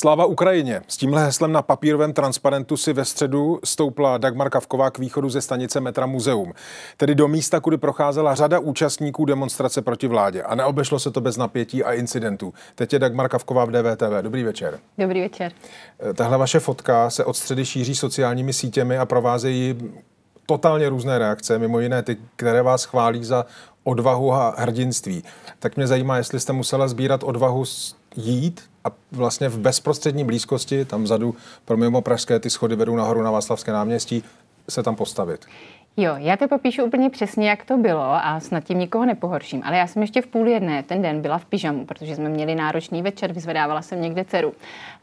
Sláva Ukrajině. S tímhle heslem na papírovém transparentu si ve středu stoupla Dagmar Kavková k východu ze stanice metra Muzeum, tedy do místa, kudy procházela řada účastníků demonstrace proti vládě. A neobešlo se to bez napětí a incidentů. Teď je Dagmar Kavková v DVTV. Dobrý večer. Dobrý večer. Eh, tahle vaše fotka se od středy šíří sociálními sítěmi a provázejí totálně různé reakce, mimo jiné ty, které vás chválí za odvahu a hrdinství. Tak mě zajímá, jestli jste musela sbírat odvahu jít a vlastně v bezprostřední blízkosti, tam vzadu, pro mimo Pražské, ty schody vedou nahoru na Václavské náměstí, se tam postavit. Jo, já to popíšu úplně přesně, jak to bylo a snad tím nikoho nepohorším. Ale já jsem ještě v půl jedné ten den byla v pyžamu, protože jsme měli náročný večer, vyzvedávala jsem někde dceru.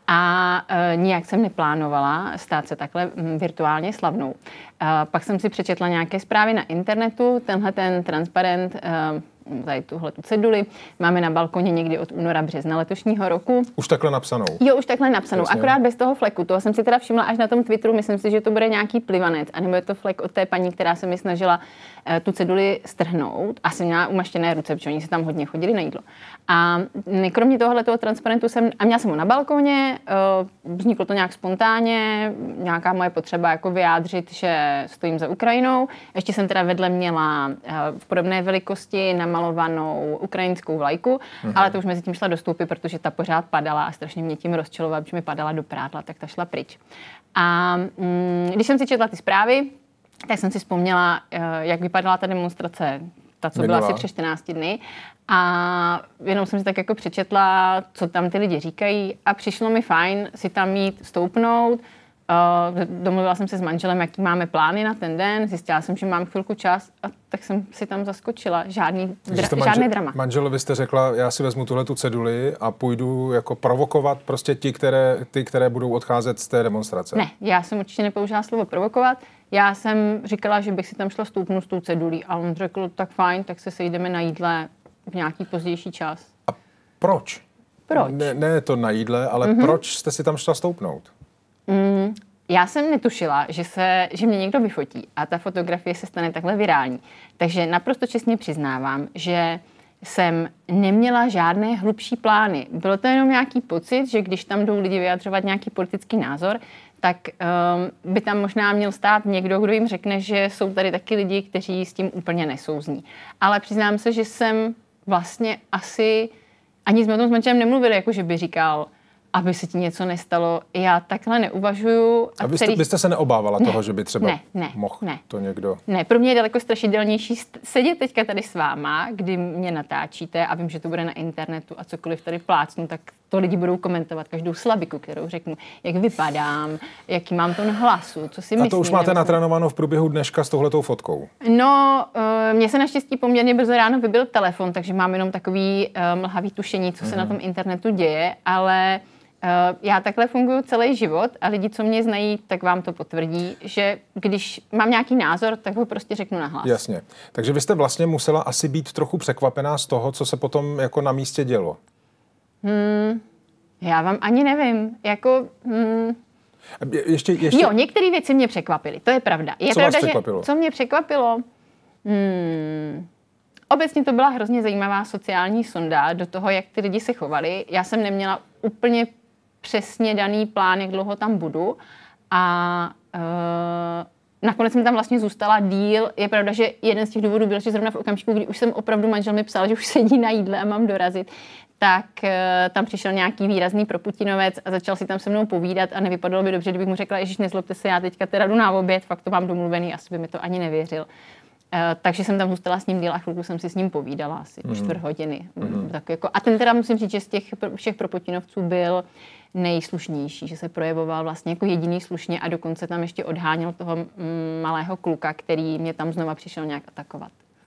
A e, nijak jsem neplánovala stát se takhle mm, virtuálně slavnou. E, pak jsem si přečetla nějaké zprávy na internetu, tenhle ten transparent e, tady tuhle tu ceduli. Máme na balkoně někdy od února března letošního roku. Už takhle napsanou. Jo, už takhle napsanou, Jasně. akorát bez toho fleku. Toho jsem si teda všimla až na tom Twitteru, myslím si, že to bude nějaký plivanec, anebo je to flek od té paní, která se mi snažila eh, tu ceduli strhnout. Asi měla umaštěné ruce, protože oni se tam hodně chodili na jídlo. A kromě tohohle toho transparentu jsem, a měla jsem ho na balkoně, eh, vzniklo to nějak spontánně, nějaká moje potřeba jako vyjádřit, že stojím za Ukrajinou. Ještě jsem teda vedle měla eh, v podobné velikosti na namalovanou ukrajinskou vlajku, mm-hmm. ale to už mezi tím šla do stoupy, protože ta pořád padala a strašně mě tím rozčilovala, protože mi padala do prádla, tak ta šla pryč. A mm, když jsem si četla ty zprávy, tak jsem si vzpomněla, eh, jak vypadala ta demonstrace ta, co Minulá. byla asi přes 14 dny. A jenom jsem si tak jako přečetla, co tam ty lidi říkají a přišlo mi fajn si tam mít stoupnout, Eh, domluvila jsem se s manželem, jaký máme plány na ten den, zjistila jsem, že mám chvilku čas a tak jsem si tam zaskočila. Žádný, dra- manžel, žádný drama. Manželovi jste řekla, já si vezmu tuhle tu ceduli a půjdu jako provokovat prostě ti, které, ty, které budou odcházet z té demonstrace. Ne, já jsem určitě nepoužila slovo provokovat. Já jsem říkala, že bych si tam šla stoupnout s tou cedulí a on řekl, tak fajn, tak se sejdeme na jídle v nějaký pozdější čas. A proč? Proč? Ne, ne to na jídle, ale mm-hmm. proč jste si tam šla stoupnout? Mm, já jsem netušila, že, se, že mě někdo vyfotí a ta fotografie se stane takhle virální. Takže naprosto čestně přiznávám, že jsem neměla žádné hlubší plány. Bylo to jenom nějaký pocit, že když tam jdou lidi vyjadřovat nějaký politický názor, tak um, by tam možná měl stát někdo, kdo jim řekne, že jsou tady taky lidi, kteří s tím úplně nesouzní. Ale přiznám se, že jsem vlastně asi, ani s o tom s Mačem nemluvili, jako že by říkal, aby se ti něco nestalo. Já takhle neuvažuju. A, a vy, jste, celý... jste se neobávala ne, toho, že by třeba ne, ne, mohl ne, to někdo? Ne, pro mě je daleko strašidelnější sedět teďka tady s váma, kdy mě natáčíte a vím, že to bude na internetu a cokoliv tady plácnu, tak to lidi budou komentovat každou slabiku, kterou řeknu, jak vypadám, jaký mám ton hlasu, co si myslím. A to už máte natrénováno v průběhu dneška s touhletou fotkou. No, eh, mě se naštěstí poměrně brzo ráno vybil telefon, takže mám jenom takový eh, mlhavý tušení, co se mm. na tom internetu děje, ale Eh, já takhle funguji celý život a lidi, co mě znají, tak vám to potvrdí, že když mám nějaký názor, tak ho prostě řeknu nahlas. Jasně. Takže vy jste vlastně musela asi být trochu překvapená z toho, co se potom jako na místě dělo. Hmm, já vám ani nevím. Jako, hmm, ještě, ještě... Jo, některé věci mě překvapily, to je pravda. Je co pravda, vás překvapilo? Že, co mě překvapilo? Hmm, obecně to byla hrozně zajímavá sociální sonda do toho, jak ty lidi se chovali. Já jsem neměla úplně přesně daný plán, jak dlouho tam budu. A e, nakonec jsem tam vlastně zůstala díl. Je pravda, že jeden z těch důvodů byl, že zrovna v okamžiku, kdy už jsem opravdu manžel mi psal, že už sedí na jídle a mám dorazit, tak e, tam přišel nějaký výrazný proputinovec a začal si tam se mnou povídat a nevypadalo by dobře, kdybych mu řekla, že nezlobte se, já teďka teda jdu na oběd, fakt to mám domluvený, asi by mi to ani nevěřil. Eh, takže jsem tam zůstala s ním díl a chvilku jsem si s ním povídala asi mm. čtvrt hodiny. Mm. Tak jako, a ten teda musím říct, že z těch všech propotinovců byl nejslušnější, že se projevoval vlastně jako jediný slušně a dokonce tam ještě odháněl toho mm, malého kluka, který mě tam znova přišel nějak atakovat.